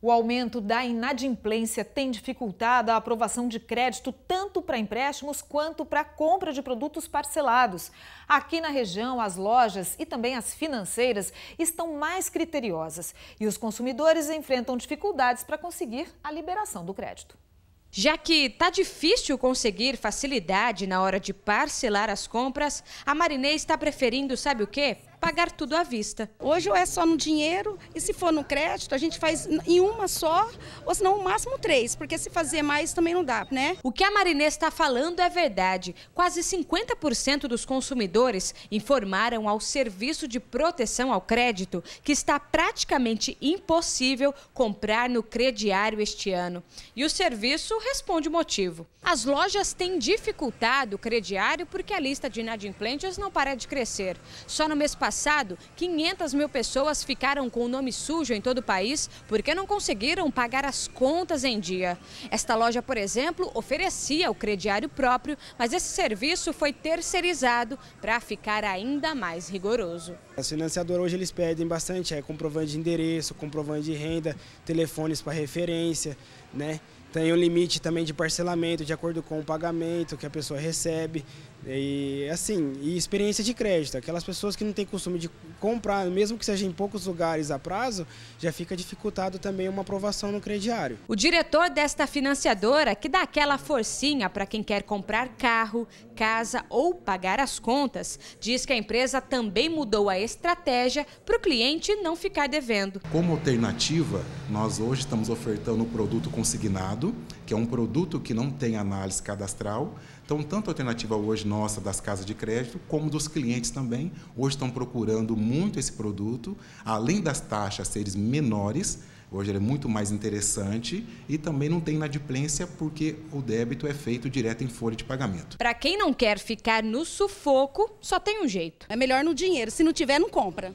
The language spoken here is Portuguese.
O aumento da inadimplência tem dificultado a aprovação de crédito tanto para empréstimos quanto para compra de produtos parcelados. Aqui na região, as lojas e também as financeiras estão mais criteriosas e os consumidores enfrentam dificuldades para conseguir a liberação do crédito. Já que está difícil conseguir facilidade na hora de parcelar as compras, a Marinê está preferindo, sabe o quê? pagar tudo à vista. Hoje ou é só no dinheiro, e se for no crédito, a gente faz em uma só, ou se não, o máximo três, porque se fazer mais também não dá, né? O que a Marinês está falando é verdade. Quase 50% dos consumidores informaram ao Serviço de Proteção ao Crédito que está praticamente impossível comprar no crediário este ano. E o serviço responde o motivo. As lojas têm dificultado o crediário porque a lista de inadimplentes não para de crescer. Só no mês passado, passado, 500 mil pessoas ficaram com o nome sujo em todo o país porque não conseguiram pagar as contas em dia. Esta loja, por exemplo, oferecia o crediário próprio, mas esse serviço foi terceirizado para ficar ainda mais rigoroso. As financiadoras hoje eles pedem bastante, é comprovante de endereço, comprovante de renda, telefones para referência, né? Tem um limite também de parcelamento de acordo com o pagamento que a pessoa recebe. E assim, e experiência de crédito. Aquelas pessoas que não têm costume de comprar, mesmo que seja em poucos lugares a prazo, já fica dificultado também uma aprovação no crediário. O diretor desta financiadora, que dá aquela forcinha para quem quer comprar carro, casa ou pagar as contas, diz que a empresa também mudou a estratégia para o cliente não ficar devendo. Como alternativa, nós hoje estamos ofertando o produto consignado, que é um produto que não tem análise cadastral. Então, tanto a alternativa hoje nossa das casas de crédito, como dos clientes também, hoje estão procurando muito esse produto, além das taxas serem menores, Hoje ele é muito mais interessante e também não tem inadimplência porque o débito é feito direto em folha de pagamento. Para quem não quer ficar no sufoco, só tem um jeito. É melhor no dinheiro. Se não tiver, não compra.